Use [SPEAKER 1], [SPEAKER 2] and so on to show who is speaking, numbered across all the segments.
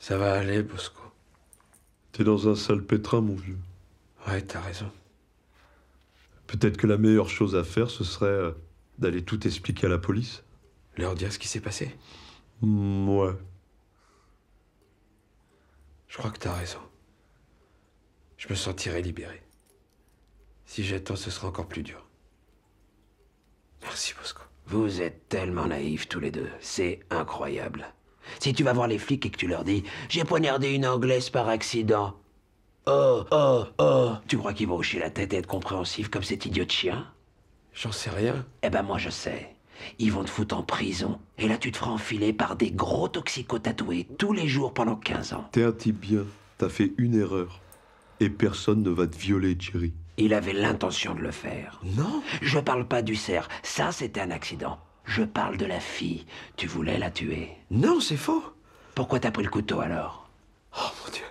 [SPEAKER 1] Ça va aller, Bosco. T'es dans un sale pétrin, mon vieux.
[SPEAKER 2] Ouais, t'as raison.
[SPEAKER 1] Peut-être que la meilleure chose à faire, ce serait euh, d'aller tout expliquer à la police. Leur dire ce qui s'est passé Moi, hmm, Je crois que t'as raison. Je me sentirai libéré. Si j'attends, ce sera encore plus dur.
[SPEAKER 2] Merci, Bosco. Vous êtes tellement naïfs tous les deux. C'est incroyable. Si tu vas voir les flics et que tu leur dis J'ai poignardé une Anglaise par accident. Oh, oh, oh Tu crois qu'ils vont hocher la tête et être compréhensifs comme cet idiot de chien
[SPEAKER 1] J'en sais rien.
[SPEAKER 2] Eh ben moi je sais. Ils vont te foutre en prison. Et là tu te feras enfiler par des gros toxicos tatoués tous les jours pendant 15 ans.
[SPEAKER 1] T'es un type bien. T'as fait une erreur. Et personne ne va te violer, Jerry.
[SPEAKER 2] Il avait l'intention de le faire. Non Je parle pas du cerf. Ça, c'était un accident. Je parle de la fille. Tu voulais la tuer. Non, c'est faux. Pourquoi t'as pris le couteau alors Oh mon dieu.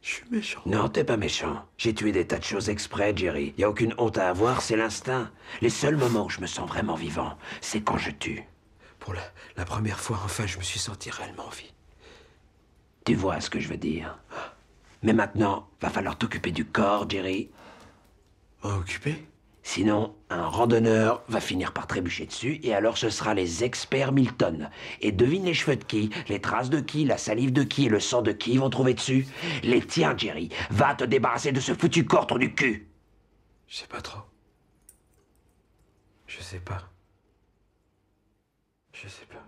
[SPEAKER 2] Je suis méchant. Non, t'es pas méchant. J'ai tué des tas de choses exprès, Jerry. Y a aucune honte à avoir, c'est l'instinct. Les seuls moments où je me sens vraiment vivant, c'est quand je tue. Pour la, première fois, enfin, je me suis senti réellement vie. Tu vois ce que je veux dire. Ah. Mais maintenant, va falloir t'occuper du corps, Jerry. Occupé. Sinon, un randonneur va finir par trébucher dessus, et alors ce sera les experts Milton. Et devine les cheveux de qui, les traces de qui, la salive de qui et le sang de qui vont trouver dessus Les tiens, Jerry. Va te débarrasser de ce foutu trop du cul Je sais pas trop.
[SPEAKER 1] Je sais pas. Je sais pas.